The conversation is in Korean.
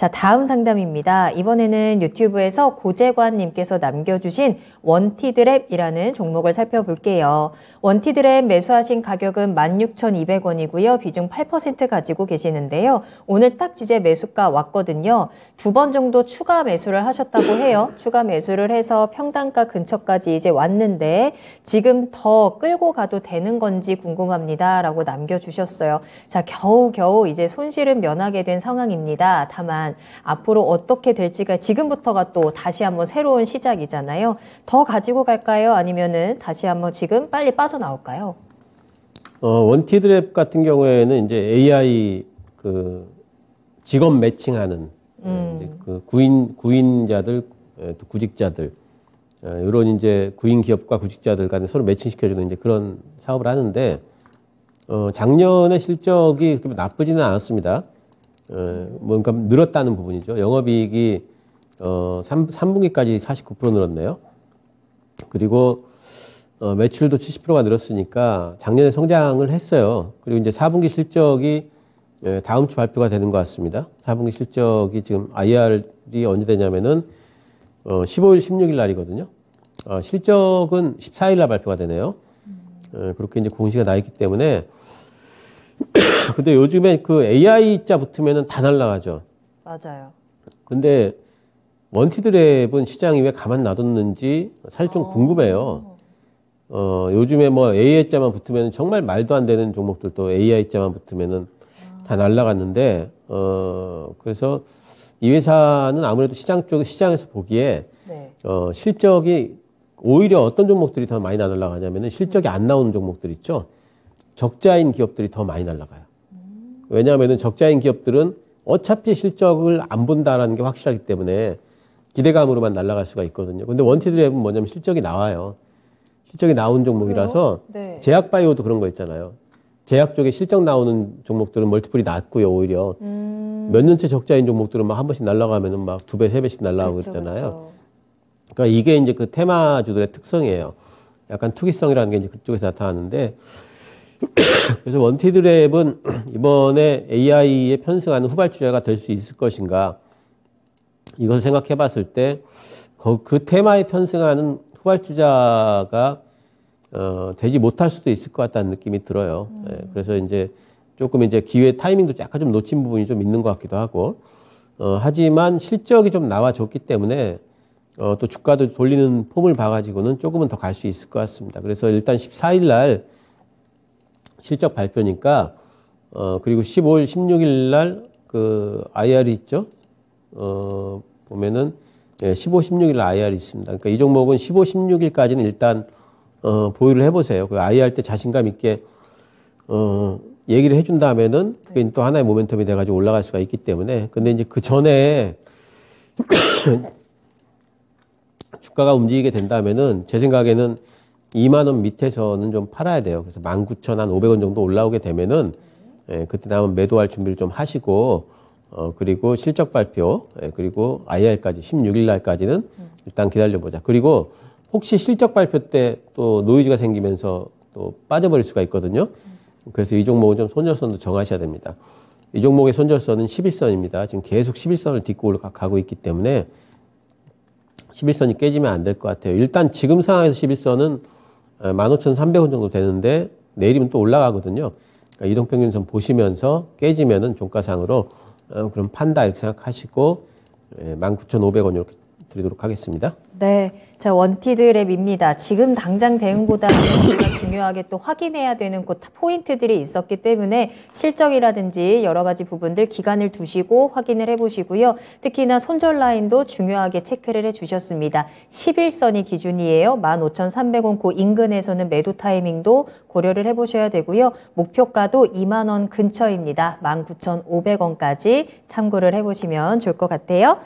자, 다음 상담입니다. 이번에는 유튜브에서 고재관님께서 남겨주신 원티드랩이라는 종목을 살펴볼게요. 원티드랩 매수하신 가격은 16,200원이고요. 비중 8% 가지고 계시는데요. 오늘 딱 지제 매수가 왔거든요. 두 번 정도 추가 매수를 하셨다고 해요. 추가 매수를 해서 평단가 근처까지 이제 왔는데 지금 더 끌고 가도 되는 건지 궁금합니다. 라고 남겨주셨어요. 자, 겨우겨우 이제 손실은 면하게 된 상황입니다. 다만 있지만 앞으로 어떻게 될지가 지금부터가 또 다시 한번 새로운 시작이잖아요. 더 가지고 갈까요? 아니면은 다시 한번 지금 빨리 빠져나올까요? 어, 원티드랩 같은 경우에는 이제 AI 그 직업 매칭하는 어, 음. 이제 그 구인 구인자들 구직자들 이런 어, 이제 구인 기업과 구직자들 간에 서로 매칭시켜주는 이제 그런 사업을 하는데 어, 작년에 실적이 그렇게 나쁘지는 않았습니다. 어, 뭔가 늘었다는 부분이죠. 영업이익이 어, 3, 3분기까지 49% 늘었네요. 그리고 어, 매출도 70%가 늘었으니까 작년에 성장을 했어요. 그리고 이제 4분기 실적이 예, 다음 주 발표가 되는 것 같습니다. 4분기 실적이 지금 IR이 언제 되냐면은 어, 15일, 16일 날이거든요. 어, 실적은 14일 날 발표가 되네요. 음. 예, 그렇게 이제 공시가 나 있기 때문에 근데 요즘에 그 AI 자 붙으면은 다 날라가죠. 맞아요. 근데 원티드랩은 시장이 왜 가만 놔뒀는지 사실 좀 어. 궁금해요. 어, 요즘에 뭐 AI 자만 붙으면 정말 말도 안 되는 종목들도 AI 자만 붙으면은 다 날라갔는데, 어, 그래서 이 회사는 아무래도 시장 쪽, 시장에서 보기에, 네. 어, 실적이 오히려 어떤 종목들이 더 많이 날라가냐면은 실적이 안 나오는 종목들 있죠. 적자인 기업들이 더 많이 날라가요. 왜냐하면 적자인 기업들은 어차피 실적을 안 본다라는 게 확실하기 때문에 기대감으로만 날라갈 수가 있거든요. 근데 원티드랩은 뭐냐면 실적이 나와요. 실적이 나온 종목이라서 네. 제약바이오도 그런 거 있잖아요. 제약 쪽에 실적 나오는 종목들은 멀티플이 낮고요, 오히려. 음... 몇 년째 적자인 종목들은 막 한 번씩 날라가면은 막 두 배, 세 배씩 날라가고 그랬잖아요그 그러니까 이게 이제 그 테마주들의 특성이에요. 약간 투기성이라는 게 이제 그쪽에서 나타나는데 그래서 원티드랩은 이번에 AI에 편승하는 후발주자가 될 수 있을 것인가 이걸 생각해 봤을 때 그 테마에 편승하는 후발주자가 어, 되지 못할 수도 있을 것 같다는 느낌이 들어요. 음. 예, 그래서 이제 조금 이제 기회 타이밍도 약간 좀 놓친 부분이 좀 있는 것 같기도 하고 어, 하지만 실적이 좀 나와줬기 때문에 어, 또 주가도 돌리는 폼을 봐가지고는 조금은 더 갈 수 있을 것 같습니다. 그래서 일단 14일 날 실적 발표니까 어 그리고 15일 16일 날 그 IR 있죠. 어 보면은 예, 15, 16일 IR 있습니다. 그러니까 이 종목은 15, 16일까지는 일단 어 보유를 해 보세요. 그 IR 때 자신감 있게 어 얘기를 해준 다음에는 그게 또 하나의 모멘텀이 돼가지고 올라갈 수가 있기 때문에 근데 이제 그 전에 주가가 움직이게 된다면은 제 생각에는 2만 원 밑에서는 좀 팔아야 돼요. 그래서 19,500원 0 0 0 정도 올라오게 되면은 예, 그때 다음 매도할 준비를 좀 하시고 어, 그리고 실적 발표, 예, 그리고 IR까지, 16일 날까지는 일단 기다려보자. 그리고 혹시 실적 발표 때 또 노이즈가 생기면서 또 빠져버릴 수가 있거든요. 그래서 이 종목은 좀 손절선도 정하셔야 됩니다. 이 종목의 손절선은 11선입니다. 지금 계속 11선을 딛고 올가고 있기 때문에 11선이 깨지면 안 될 것 같아요. 일단 지금 상황에서 11선은 15,300원 정도 되는데 내일이면 또 올라가거든요. 그러니까 이동평균선 보시면서 깨지면은 종가상으로 어, 그럼 판다 이렇게 생각하시고 19,500원 예, 이렇게 드리도록 하겠습니다. 네. 자, 원티드랩입니다. 지금 당장 대응보다는 우리가 중요하게 또 확인해야 되는 곳 포인트들이 있었기 때문에 실적이라든지 여러 가지 부분들 기간을 두시고 확인을 해보시고요. 특히나 손절 라인도 중요하게 체크를 해주셨습니다. 11선이 기준이에요. 15,300원 고 인근에서는 매도 타이밍도 고려를 해보셔야 되고요. 목표가도 2만 원 근처입니다. 19,500원까지 참고를 해보시면 좋을 것 같아요.